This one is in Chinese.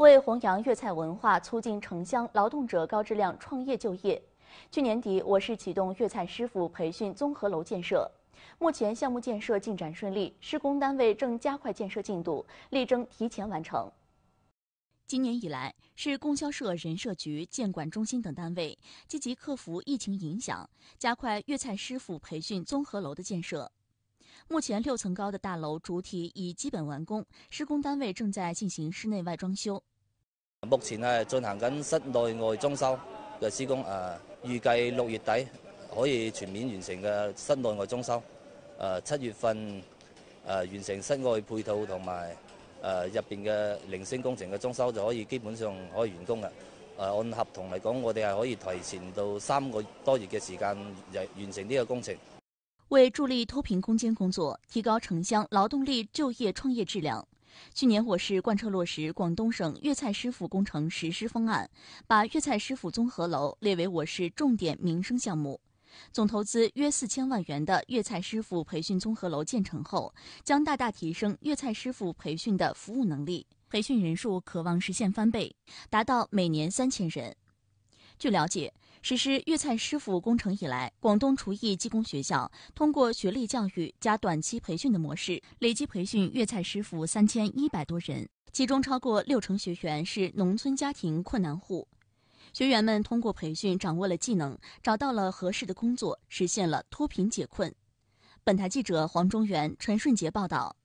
为弘扬粤菜文化，促进城乡劳动者高质量创业就业，去年底我市启动粤菜师傅培训综合楼建设，目前项目建设进展顺利，施工单位正加快建设进度，力争提前完成。今年以来，市供销社、人社局、监管中心等单位积极克服疫情影响，加快粤菜师傅培训综合楼的建设。目前六层高的大楼主体已基本完工，施工单位正在进行室内外装修。目前啊，进行紧室内外装修嘅施工啊，预计六月底可以全面完成嘅室内外装修。呃，七月份呃完成室外配套同埋诶入边嘅零星工程嘅装修就可以基本上可以完工啦。呃，按合同嚟讲，我哋系可以提前到三个多月嘅时间完成呢个工程。为助力脱贫攻坚工作，提高城乡劳动力就业创业质量，去年我市贯彻落实广东省粤菜师傅工程实施方案，把粤菜师傅综合楼列为我市重点民生项目。总投资约四千万元的粤菜师傅培训综合楼建成后，将大大提升粤菜师傅培训的服务能力，培训人数可望实现翻倍，达到每年三千人。据了解，实施粤菜师傅工程以来，广东厨艺技工学校通过学历教育加短期培训的模式，累计培训粤菜师傅三千一百多人，其中超过六成学员是农村家庭困难户。学员们通过培训掌握了技能，找到了合适的工作，实现了脱贫解困。本台记者黄忠元、陈顺杰报道。